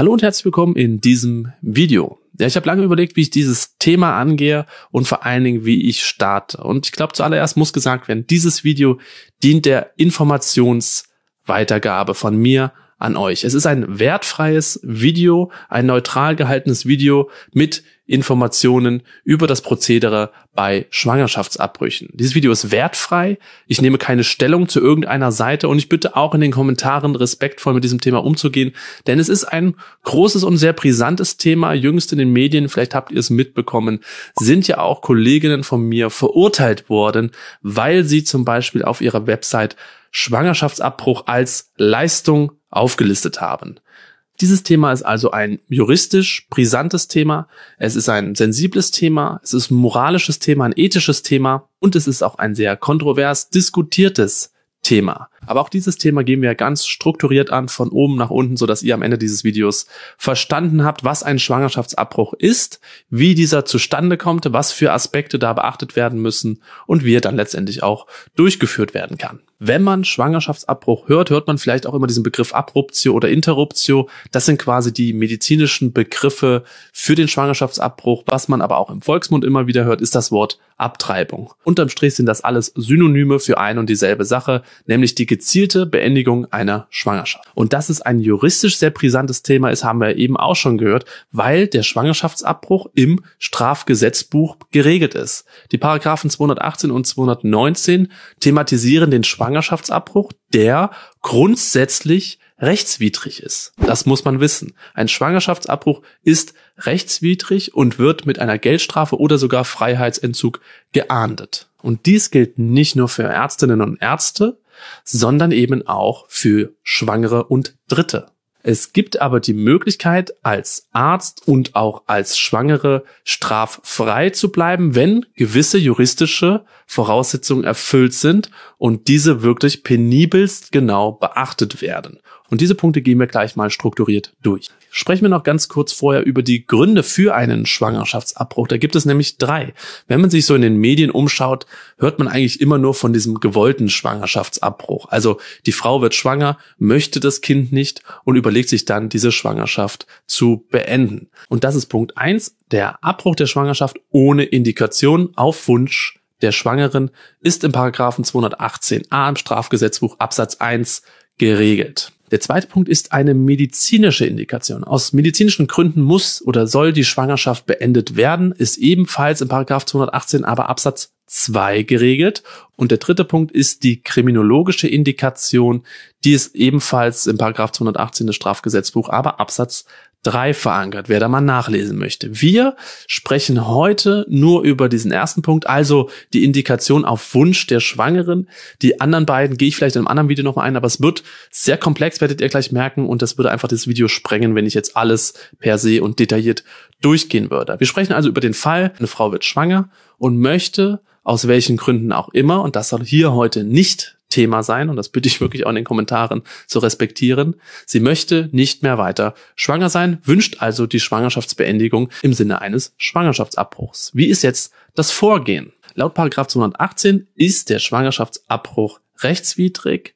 Hallo und herzlich willkommen in diesem Video. Ja, ich habe lange überlegt, wie ich dieses Thema angehe und vor allen Dingen, wie ich starte. Und ich glaube, zuallererst muss gesagt werden, dieses Video dient der Informationsweitergabe von mir an euch. Es ist ein wertfreies Video, ein neutral gehaltenes Video mit Informationen über das Prozedere bei Schwangerschaftsabbrüchen. Dieses Video ist wertfrei. Ich nehme keine Stellung zu irgendeiner Seite und ich bitte auch in den Kommentaren respektvoll mit diesem Thema umzugehen, denn es ist ein großes und sehr brisantes Thema. Jüngst in den Medien, vielleicht habt ihr es mitbekommen, sind ja auch Kolleginnen von mir verurteilt worden, weil sie zum Beispiel auf ihrer Website Schwangerschaftsabbruch als Leistung aufgelistet haben. Dieses Thema ist also ein juristisch brisantes Thema, es ist ein sensibles Thema, es ist ein moralisches Thema, ein ethisches Thema und es ist auch ein sehr kontrovers diskutiertes Thema. Aber auch dieses Thema gehen wir ganz strukturiert an, von oben nach unten, so dass ihr am Ende dieses Videos verstanden habt, was ein Schwangerschaftsabbruch ist, wie dieser zustande kommt, was für Aspekte da beachtet werden müssen und wie er dann letztendlich auch durchgeführt werden kann wenn man Schwangerschaftsabbruch hört, hört man vielleicht auch immer diesen Begriff Abruptio oder Interruptio. Das sind quasi die medizinischen Begriffe für den Schwangerschaftsabbruch. Was man aber auch im Volksmund immer wieder hört, ist das Wort Abtreibung. Unterm Strich sind das alles Synonyme für ein und dieselbe Sache, nämlich die gezielte Beendigung einer Schwangerschaft. Und dass es ein juristisch sehr brisantes Thema ist, haben wir eben auch schon gehört, weil der Schwangerschaftsabbruch im Strafgesetzbuch geregelt ist. Die Paragraphen 218 und 219 thematisieren den Schwangerschaftsabbruch Schwangerschaftsabbruch, der grundsätzlich rechtswidrig ist. Das muss man wissen. Ein Schwangerschaftsabbruch ist rechtswidrig und wird mit einer Geldstrafe oder sogar Freiheitsentzug geahndet. Und dies gilt nicht nur für Ärztinnen und Ärzte, sondern eben auch für Schwangere und Dritte. Es gibt aber die Möglichkeit, als Arzt und auch als Schwangere straffrei zu bleiben, wenn gewisse juristische Voraussetzungen erfüllt sind und diese wirklich penibelst genau beachtet werden. Und diese Punkte gehen wir gleich mal strukturiert durch. Sprechen wir noch ganz kurz vorher über die Gründe für einen Schwangerschaftsabbruch. Da gibt es nämlich drei. Wenn man sich so in den Medien umschaut, hört man eigentlich immer nur von diesem gewollten Schwangerschaftsabbruch. Also die Frau wird schwanger, möchte das Kind nicht und überlegt sich dann, diese Schwangerschaft zu beenden. Und das ist Punkt eins: Der Abbruch der Schwangerschaft ohne Indikation auf Wunsch der Schwangeren ist im Paragraphen 218a im Strafgesetzbuch Absatz 1 geregelt. Der zweite Punkt ist eine medizinische Indikation. Aus medizinischen Gründen muss oder soll die Schwangerschaft beendet werden, ist ebenfalls in Paragraph 218 aber Absatz 2 geregelt. Und der dritte Punkt ist die kriminologische Indikation, die ist ebenfalls in Paragraph 218 des Strafgesetzbuch, aber Absatz 3 verankert, wer da mal nachlesen möchte. Wir sprechen heute nur über diesen ersten Punkt, also die Indikation auf Wunsch der Schwangeren. Die anderen beiden gehe ich vielleicht in einem anderen Video nochmal ein, aber es wird sehr komplex, werdet ihr gleich merken, und das würde einfach das Video sprengen, wenn ich jetzt alles per se und detailliert durchgehen würde. Wir sprechen also über den Fall, eine Frau wird schwanger und möchte aus welchen Gründen auch immer, und das soll hier heute nicht Thema sein und das bitte ich wirklich auch in den Kommentaren zu respektieren. Sie möchte nicht mehr weiter schwanger sein, wünscht also die Schwangerschaftsbeendigung im Sinne eines Schwangerschaftsabbruchs. Wie ist jetzt das Vorgehen? Laut Paragraph 218 ist der Schwangerschaftsabbruch rechtswidrig.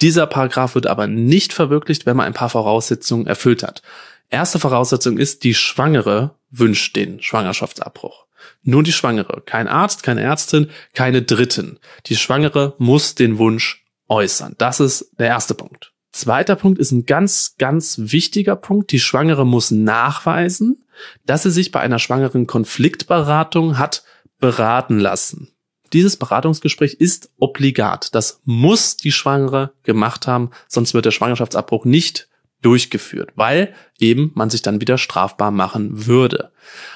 Dieser Paragraph wird aber nicht verwirklicht, wenn man ein paar Voraussetzungen erfüllt hat. Erste Voraussetzung ist, die Schwangere wünscht den Schwangerschaftsabbruch. Nur die Schwangere. Kein Arzt, keine Ärztin, keine Dritten. Die Schwangere muss den Wunsch äußern. Das ist der erste Punkt. Zweiter Punkt ist ein ganz, ganz wichtiger Punkt. Die Schwangere muss nachweisen, dass sie sich bei einer schwangeren Konfliktberatung hat beraten lassen. Dieses Beratungsgespräch ist obligat. Das muss die Schwangere gemacht haben, sonst wird der Schwangerschaftsabbruch nicht durchgeführt, weil eben man sich dann wieder strafbar machen würde.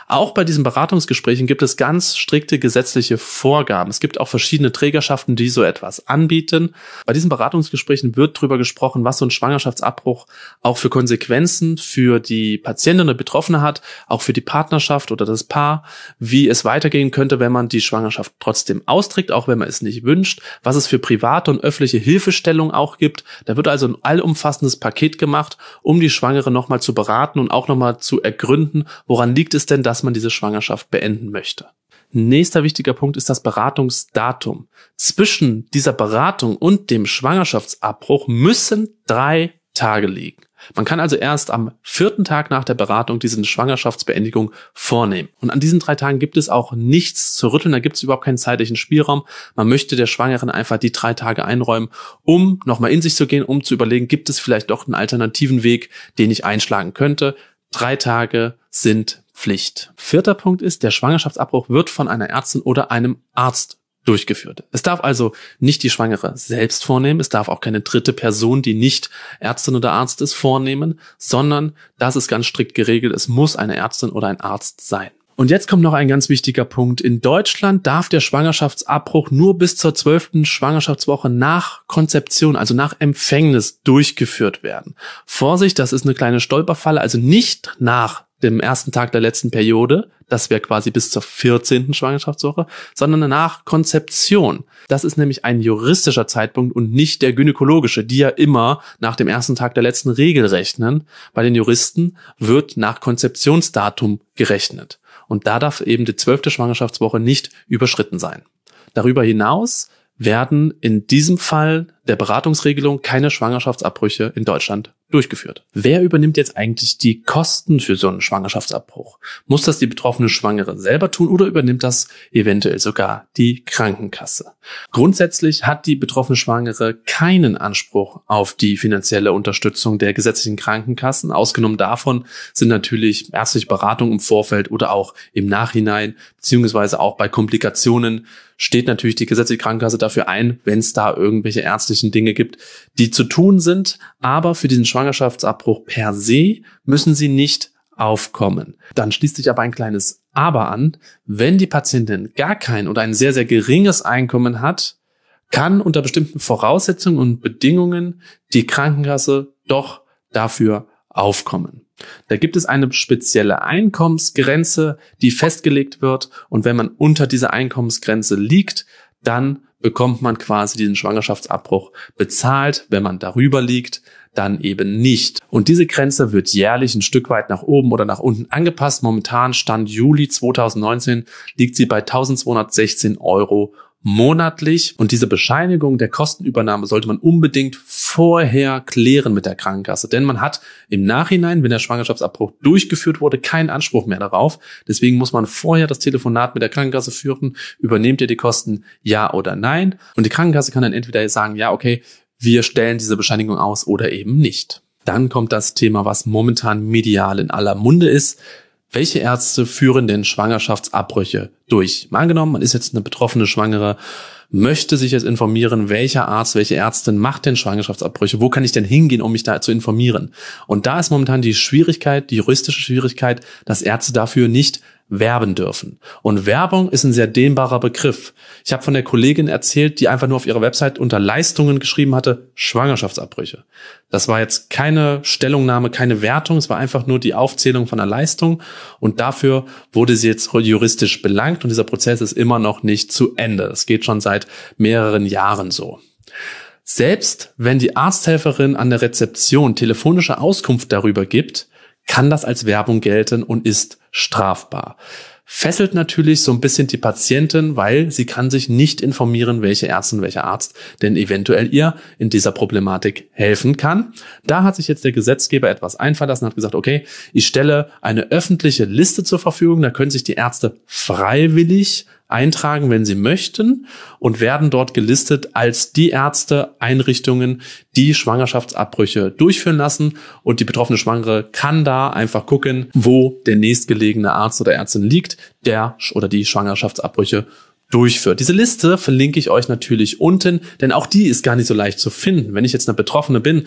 Auch bei diesen Beratungsgesprächen gibt es ganz strikte gesetzliche Vorgaben. Es gibt auch verschiedene Trägerschaften, die so etwas anbieten. Bei diesen Beratungsgesprächen wird darüber gesprochen, was so ein Schwangerschaftsabbruch auch für Konsequenzen für die Patientin oder Betroffene hat, auch für die Partnerschaft oder das Paar, wie es weitergehen könnte, wenn man die Schwangerschaft trotzdem austrägt, auch wenn man es nicht wünscht, was es für private und öffentliche Hilfestellung auch gibt. Da wird also ein allumfassendes Paket gemacht, um die Schwangere nochmal zu beraten und auch nochmal zu ergründen, woran liegt es denn, dass man diese Schwangerschaft beenden möchte. Nächster wichtiger Punkt ist das Beratungsdatum. Zwischen dieser Beratung und dem Schwangerschaftsabbruch müssen drei Tage liegen. Man kann also erst am vierten Tag nach der Beratung diese Schwangerschaftsbeendigung vornehmen. Und an diesen drei Tagen gibt es auch nichts zu rütteln, da gibt es überhaupt keinen zeitlichen Spielraum. Man möchte der Schwangeren einfach die drei Tage einräumen, um nochmal in sich zu gehen, um zu überlegen, gibt es vielleicht doch einen alternativen Weg, den ich einschlagen könnte. Drei Tage sind Pflicht. Vierter Punkt ist, der Schwangerschaftsabbruch wird von einer Ärztin oder einem Arzt durchgeführt. Es darf also nicht die Schwangere selbst vornehmen, es darf auch keine dritte Person, die nicht Ärztin oder Arzt ist, vornehmen, sondern das ist ganz strikt geregelt, es muss eine Ärztin oder ein Arzt sein. Und jetzt kommt noch ein ganz wichtiger Punkt. In Deutschland darf der Schwangerschaftsabbruch nur bis zur zwölften Schwangerschaftswoche nach Konzeption, also nach Empfängnis durchgeführt werden. Vorsicht, das ist eine kleine Stolperfalle, also nicht nach dem ersten Tag der letzten Periode, das wäre quasi bis zur 14. Schwangerschaftswoche, sondern nach Konzeption. Das ist nämlich ein juristischer Zeitpunkt und nicht der gynäkologische, die ja immer nach dem ersten Tag der letzten Regel rechnen. Bei den Juristen wird nach Konzeptionsdatum gerechnet. Und da darf eben die 12. Schwangerschaftswoche nicht überschritten sein. Darüber hinaus werden in diesem Fall der Beratungsregelung keine Schwangerschaftsabbrüche in Deutschland durchgeführt. Wer übernimmt jetzt eigentlich die Kosten für so einen Schwangerschaftsabbruch? Muss das die betroffene Schwangere selber tun oder übernimmt das eventuell sogar die Krankenkasse? Grundsätzlich hat die betroffene Schwangere keinen Anspruch auf die finanzielle Unterstützung der gesetzlichen Krankenkassen. Ausgenommen davon sind natürlich ärztliche Beratung im Vorfeld oder auch im Nachhinein, beziehungsweise auch bei Komplikationen steht natürlich die gesetzliche Krankenkasse dafür ein, wenn es da irgendwelche ärztlichen Dinge gibt, die zu tun sind. Aber für diesen Schwangeren Schwangerschaftsabbruch per se müssen sie nicht aufkommen. Dann schließt sich aber ein kleines Aber an. Wenn die Patientin gar kein oder ein sehr, sehr geringes Einkommen hat, kann unter bestimmten Voraussetzungen und Bedingungen die Krankenkasse doch dafür aufkommen. Da gibt es eine spezielle Einkommensgrenze, die festgelegt wird und wenn man unter dieser Einkommensgrenze liegt, dann bekommt man quasi diesen Schwangerschaftsabbruch bezahlt, wenn man darüber liegt, dann eben nicht. Und diese Grenze wird jährlich ein Stück weit nach oben oder nach unten angepasst. Momentan Stand Juli 2019 liegt sie bei 1216 Euro monatlich. Und diese Bescheinigung der Kostenübernahme sollte man unbedingt vorher klären mit der Krankenkasse. Denn man hat im Nachhinein, wenn der Schwangerschaftsabbruch durchgeführt wurde, keinen Anspruch mehr darauf. Deswegen muss man vorher das Telefonat mit der Krankenkasse führen. Übernehmt ihr die Kosten? Ja oder nein? Und die Krankenkasse kann dann entweder sagen, ja, okay, wir stellen diese Bescheinigung aus oder eben nicht. Dann kommt das Thema, was momentan medial in aller Munde ist, welche Ärzte führen denn Schwangerschaftsabbrüche durch? Mal angenommen, man ist jetzt eine betroffene Schwangere, möchte sich jetzt informieren, welcher Arzt, welche Ärztin macht denn Schwangerschaftsabbrüche? Wo kann ich denn hingehen, um mich da zu informieren? Und da ist momentan die Schwierigkeit, die juristische Schwierigkeit, dass Ärzte dafür nicht werben dürfen. Und Werbung ist ein sehr dehnbarer Begriff. Ich habe von der Kollegin erzählt, die einfach nur auf ihrer Website unter Leistungen geschrieben hatte, Schwangerschaftsabbrüche. Das war jetzt keine Stellungnahme, keine Wertung, es war einfach nur die Aufzählung von einer Leistung und dafür wurde sie jetzt juristisch belangt und dieser Prozess ist immer noch nicht zu Ende. Es geht schon seit mehreren Jahren so. Selbst wenn die Arzthelferin an der Rezeption telefonische Auskunft darüber gibt, kann das als Werbung gelten und ist strafbar. Fesselt natürlich so ein bisschen die Patientin, weil sie kann sich nicht informieren, welche Ärztin, welcher Arzt denn eventuell ihr in dieser Problematik helfen kann. Da hat sich jetzt der Gesetzgeber etwas einfallen hat gesagt, okay, ich stelle eine öffentliche Liste zur Verfügung, da können sich die Ärzte freiwillig eintragen, wenn sie möchten und werden dort gelistet als die Ärzte, Einrichtungen, die Schwangerschaftsabbrüche durchführen lassen und die betroffene Schwangere kann da einfach gucken, wo der nächstgelegene Arzt oder Ärztin liegt, der oder die Schwangerschaftsabbrüche durchführt. Diese Liste verlinke ich euch natürlich unten, denn auch die ist gar nicht so leicht zu finden. Wenn ich jetzt eine Betroffene bin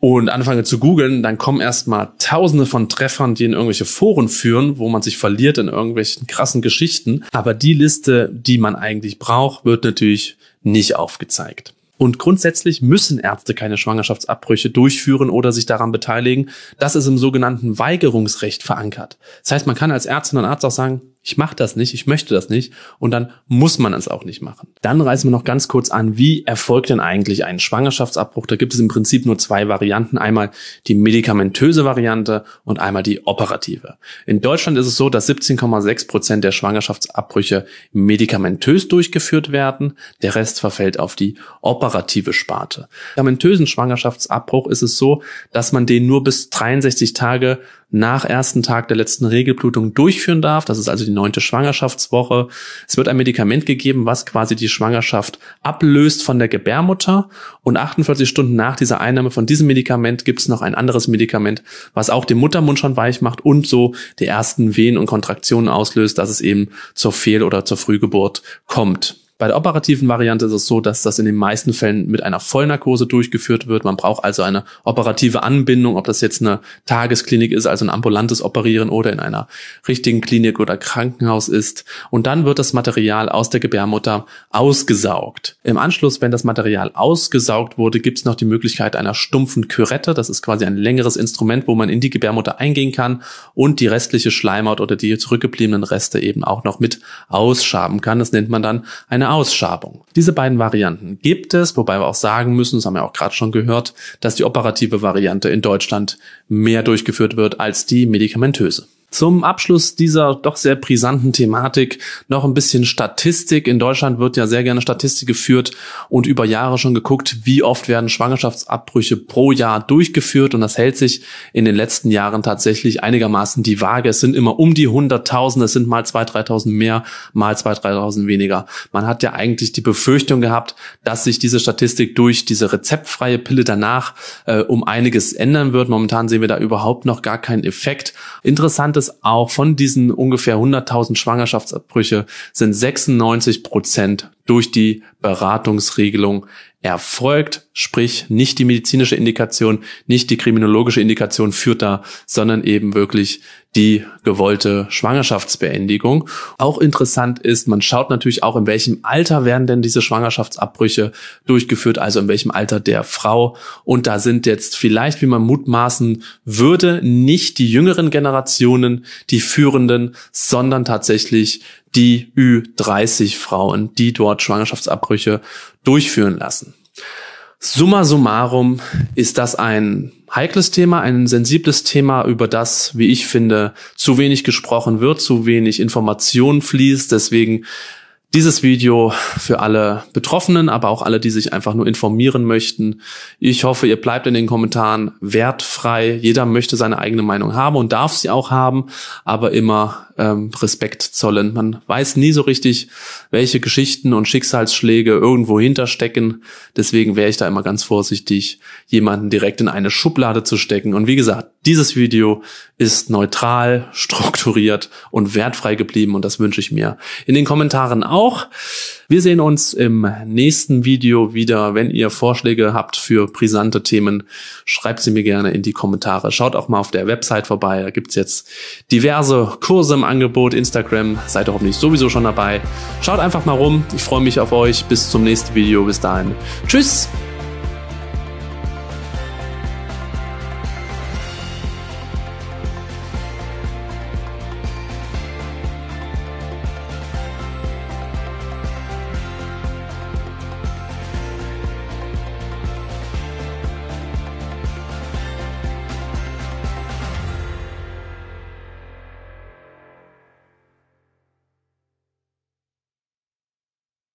und anfange zu googeln, dann kommen erstmal tausende von Treffern, die in irgendwelche Foren führen, wo man sich verliert in irgendwelchen krassen Geschichten. Aber die Liste, die man eigentlich braucht, wird natürlich nicht aufgezeigt. Und grundsätzlich müssen Ärzte keine Schwangerschaftsabbrüche durchführen oder sich daran beteiligen. Das ist im sogenannten Weigerungsrecht verankert. Das heißt, man kann als Ärztin und Arzt auch sagen, ich mache das nicht, ich möchte das nicht und dann muss man es auch nicht machen. Dann reißen wir noch ganz kurz an, wie erfolgt denn eigentlich ein Schwangerschaftsabbruch? Da gibt es im Prinzip nur zwei Varianten, einmal die medikamentöse Variante und einmal die operative. In Deutschland ist es so, dass 17,6 Prozent der Schwangerschaftsabbrüche medikamentös durchgeführt werden, der Rest verfällt auf die operative Sparte. Medikamentösen Schwangerschaftsabbruch ist es so, dass man den nur bis 63 Tage nach ersten Tag der letzten Regelblutung durchführen darf. Das ist also die neunte Schwangerschaftswoche. Es wird ein Medikament gegeben, was quasi die Schwangerschaft ablöst von der Gebärmutter. Und 48 Stunden nach dieser Einnahme von diesem Medikament gibt es noch ein anderes Medikament, was auch den Muttermund schon weich macht und so die ersten Wehen und Kontraktionen auslöst, dass es eben zur Fehl- oder zur Frühgeburt kommt. Bei der operativen Variante ist es so, dass das in den meisten Fällen mit einer Vollnarkose durchgeführt wird. Man braucht also eine operative Anbindung, ob das jetzt eine Tagesklinik ist, also ein ambulantes Operieren oder in einer richtigen Klinik oder Krankenhaus ist. Und dann wird das Material aus der Gebärmutter ausgesaugt. Im Anschluss, wenn das Material ausgesaugt wurde, gibt es noch die Möglichkeit einer stumpfen Kürette. Das ist quasi ein längeres Instrument, wo man in die Gebärmutter eingehen kann und die restliche Schleimhaut oder die zurückgebliebenen Reste eben auch noch mit ausschaben kann. Das nennt man dann eine Ausschabung. Diese beiden Varianten gibt es, wobei wir auch sagen müssen, das haben wir auch gerade schon gehört, dass die operative Variante in Deutschland mehr durchgeführt wird als die medikamentöse. Zum Abschluss dieser doch sehr brisanten Thematik noch ein bisschen Statistik. In Deutschland wird ja sehr gerne Statistik geführt und über Jahre schon geguckt, wie oft werden Schwangerschaftsabbrüche pro Jahr durchgeführt und das hält sich in den letzten Jahren tatsächlich einigermaßen die Waage. Es sind immer um die 100.000, es sind mal 2.000, 3.000 mehr, mal 2.000, 3.000 weniger. Man hat ja eigentlich die Befürchtung gehabt, dass sich diese Statistik durch diese rezeptfreie Pille danach äh, um einiges ändern wird. Momentan sehen wir da überhaupt noch gar keinen Effekt. Interessant es auch, von diesen ungefähr 100.000 Schwangerschaftsabbrüche sind 96 Prozent durch die Beratungsregelung erfolgt, sprich nicht die medizinische Indikation, nicht die kriminologische Indikation führt da, sondern eben wirklich die gewollte Schwangerschaftsbeendigung. Auch interessant ist, man schaut natürlich auch, in welchem Alter werden denn diese Schwangerschaftsabbrüche durchgeführt, also in welchem Alter der Frau. Und da sind jetzt vielleicht, wie man mutmaßen würde, nicht die jüngeren Generationen die führenden, sondern tatsächlich die Ü30 Frauen, die dort Schwangerschaftsabbrüche durchführen lassen. Summa summarum ist das ein heikles Thema, ein sensibles Thema, über das, wie ich finde, zu wenig gesprochen wird, zu wenig Information fließt. Deswegen dieses Video für alle Betroffenen, aber auch alle, die sich einfach nur informieren möchten. Ich hoffe, ihr bleibt in den Kommentaren wertfrei. Jeder möchte seine eigene Meinung haben und darf sie auch haben, aber immer ähm, Respekt zollen. Man weiß nie so richtig, welche Geschichten und Schicksalsschläge irgendwo hinterstecken. Deswegen wäre ich da immer ganz vorsichtig, jemanden direkt in eine Schublade zu stecken. Und wie gesagt, dieses Video ist neutral, strukturiert und wertfrei geblieben und das wünsche ich mir in den Kommentaren auch. Wir sehen uns im nächsten Video wieder. Wenn ihr Vorschläge habt für brisante Themen, schreibt sie mir gerne in die Kommentare. Schaut auch mal auf der Website vorbei. Da gibt's jetzt diverse Kurse im Angebot. Instagram seid ihr hoffentlich sowieso schon dabei. Schaut einfach mal rum. Ich freue mich auf euch. Bis zum nächsten Video. Bis dahin. Tschüss.